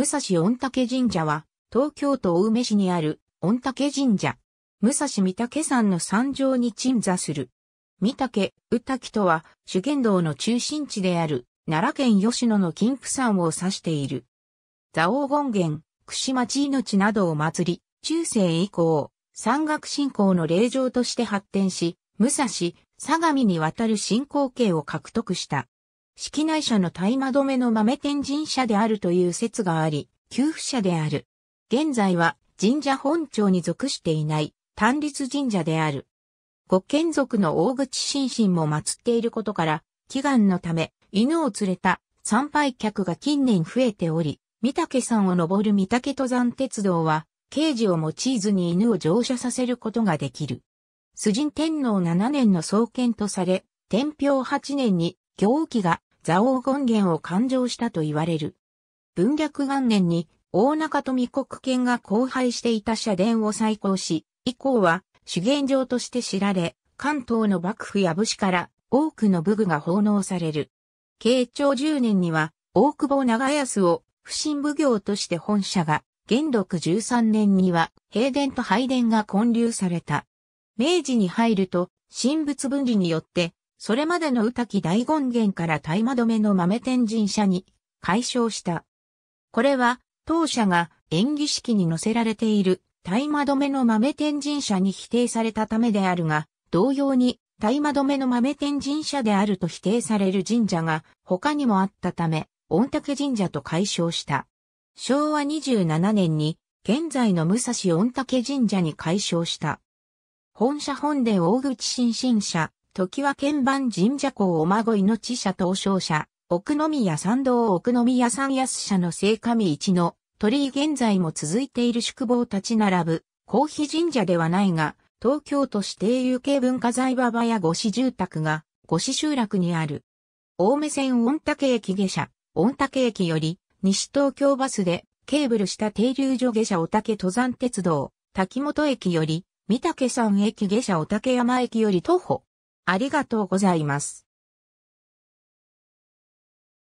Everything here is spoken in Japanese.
武蔵御嶽神社は、東京都青梅市にある御嶽神社。武蔵御嶽山の山上に鎮座する。御嶽、宇滝とは、修験道の中心地である、奈良県吉野の金峰山を指している。蔵王権現、串町命などを祭り、中世以降、山岳信仰の霊場として発展し、武蔵、相模に渡る信仰形を獲得した。式内社の大麻止めの豆天神社であるという説があり、給付者である。現在は神社本庁に属していない単立神社である。ご眷属の大口心身も祀っていることから、祈願のため犬を連れた参拝客が近年増えており、三岳山を登る三岳登山鉄道は、刑事を用いずに犬を乗車させることができる。崇神天皇7年の創建とされ、天平8年に行基が蔵王権現を勘定したと言われる。文略元年に大中富国権が荒廃していた社殿を再興し、以降は修験場として知られ、関東の幕府や武士から多くの武具が奉納される。慶長10年には大久保長安を不審奉行として本社が、元禄十三年には平殿と拝殿が建立された。明治に入ると、神仏分離によってそれまでの宇滝大権現から大間止めの豆天神社に解消した。これは当社が演技式に載せられている大間止めの豆天神社に否定されたためであるが、同様に大間止めの豆天神社であると否定される神社が他にもあったため、御嶽神社と解消した。昭和27年に現在の武蔵御嶽神社に解消した。本社本殿大口新進社、時は鍵盤神社校お孫命社東照社、奥宮三道奥宮山安社の聖神一の鳥居現在も続いている宿坊立ち並ぶ、公費神社ではないが、東京都指定有形文化財馬場や五市住宅が、五市集落にある。青梅線御嶽駅下車、御嶽駅より、西東京バスで、ケーブルした停留所下車御嶽登山鉄道、滝本駅より、三嶽山駅下車御嶽山駅より徒歩ありがとうございます。